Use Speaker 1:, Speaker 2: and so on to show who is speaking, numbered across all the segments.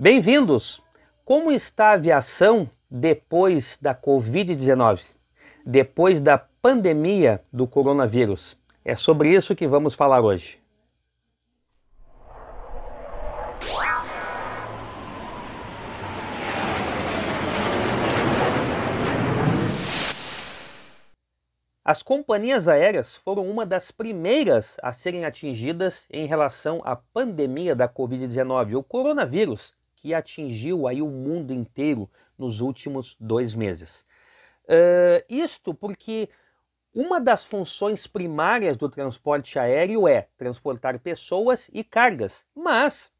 Speaker 1: Bem-vindos! Como está a aviação depois da Covid-19, depois da pandemia do coronavírus? É sobre isso que vamos falar hoje. As companhias aéreas foram uma das primeiras a serem atingidas em relação à pandemia da Covid-19, o coronavírus, que atingiu aí o mundo inteiro nos últimos dois meses. Uh, isto porque uma das funções primárias do transporte aéreo é transportar pessoas e cargas, mas,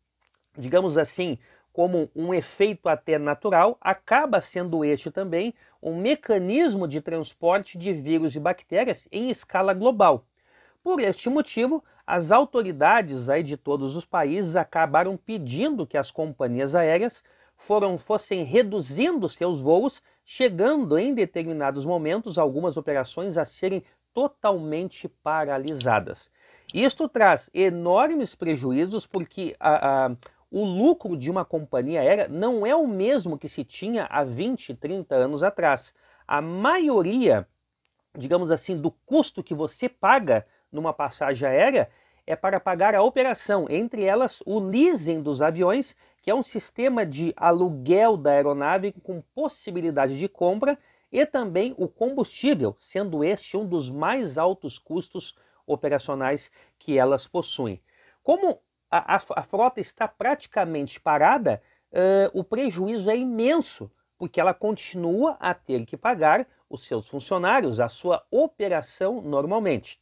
Speaker 1: digamos assim, como um efeito até natural, acaba sendo este também um mecanismo de transporte de vírus e bactérias em escala global. Por este motivo, as autoridades aí de todos os países acabaram pedindo que as companhias aéreas foram, fossem reduzindo seus voos, chegando em determinados momentos algumas operações a serem totalmente paralisadas. Isto traz enormes prejuízos porque a, a, o lucro de uma companhia aérea não é o mesmo que se tinha há 20, 30 anos atrás. A maioria, digamos assim, do custo que você paga numa passagem aérea é para pagar a operação, entre elas o leasing dos aviões, que é um sistema de aluguel da aeronave com possibilidade de compra, e também o combustível, sendo este um dos mais altos custos operacionais que elas possuem. Como a, a, a frota está praticamente parada, uh, o prejuízo é imenso, porque ela continua a ter que pagar os seus funcionários, a sua operação normalmente.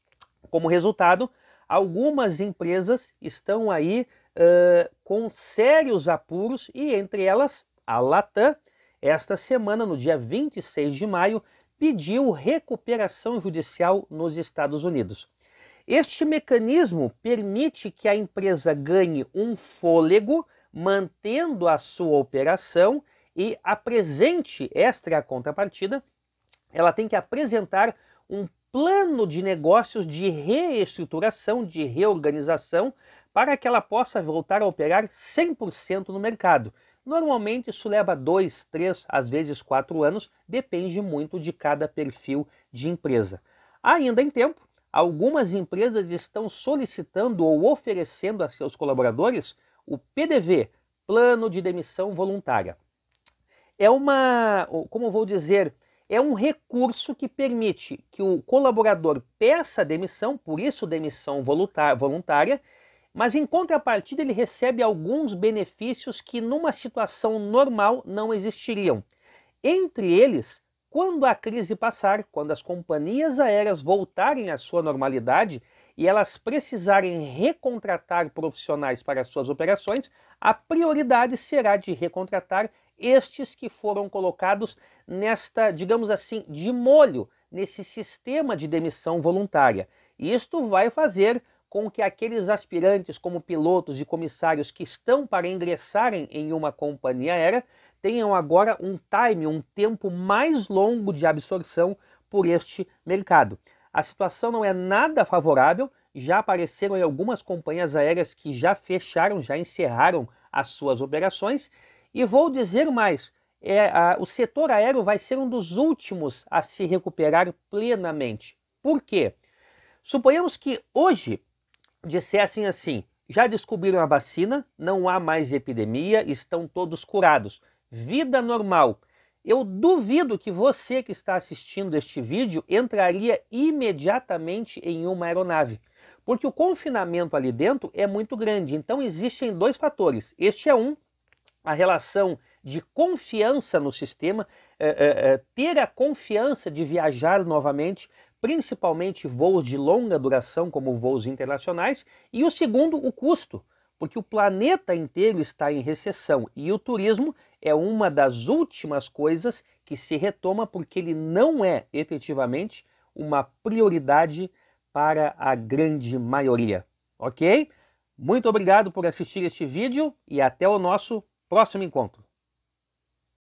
Speaker 1: Como resultado, algumas empresas estão aí uh, com sérios apuros e, entre elas, a Latam, esta semana, no dia 26 de maio, pediu recuperação judicial nos Estados Unidos. Este mecanismo permite que a empresa ganhe um fôlego, mantendo a sua operação e apresente, extra é a contrapartida, ela tem que apresentar um plano de negócios de reestruturação, de reorganização, para que ela possa voltar a operar 100% no mercado. Normalmente isso leva dois, três, às vezes quatro anos, depende muito de cada perfil de empresa. Ainda em tempo, algumas empresas estão solicitando ou oferecendo a seus colaboradores o PDV, Plano de Demissão Voluntária. É uma, como vou dizer, é um recurso que permite que o colaborador peça demissão, por isso demissão voluntária, mas em contrapartida ele recebe alguns benefícios que numa situação normal não existiriam. Entre eles, quando a crise passar, quando as companhias aéreas voltarem à sua normalidade e elas precisarem recontratar profissionais para suas operações, a prioridade será de recontratar estes que foram colocados nesta, digamos assim, de molho, nesse sistema de demissão voluntária. Isto vai fazer com que aqueles aspirantes, como pilotos e comissários que estão para ingressarem em uma companhia aérea, tenham agora um time, um tempo mais longo de absorção por este mercado. A situação não é nada favorável, já apareceram algumas companhias aéreas que já fecharam, já encerraram as suas operações e vou dizer mais: é, a, o setor aéreo vai ser um dos últimos a se recuperar plenamente. Por quê? Suponhamos que hoje dissessem assim: já descobriram a vacina, não há mais epidemia, estão todos curados. Vida normal. Eu duvido que você que está assistindo este vídeo entraria imediatamente em uma aeronave, porque o confinamento ali dentro é muito grande. Então existem dois fatores. Este é um, a relação de confiança no sistema, é, é, ter a confiança de viajar novamente, principalmente voos de longa duração, como voos internacionais, e o segundo, o custo, porque o planeta inteiro está em recessão e o turismo é uma das últimas coisas que se retoma, porque ele não é efetivamente uma prioridade para a grande maioria. Ok? Muito obrigado por assistir este vídeo e até o nosso Próximo encontro.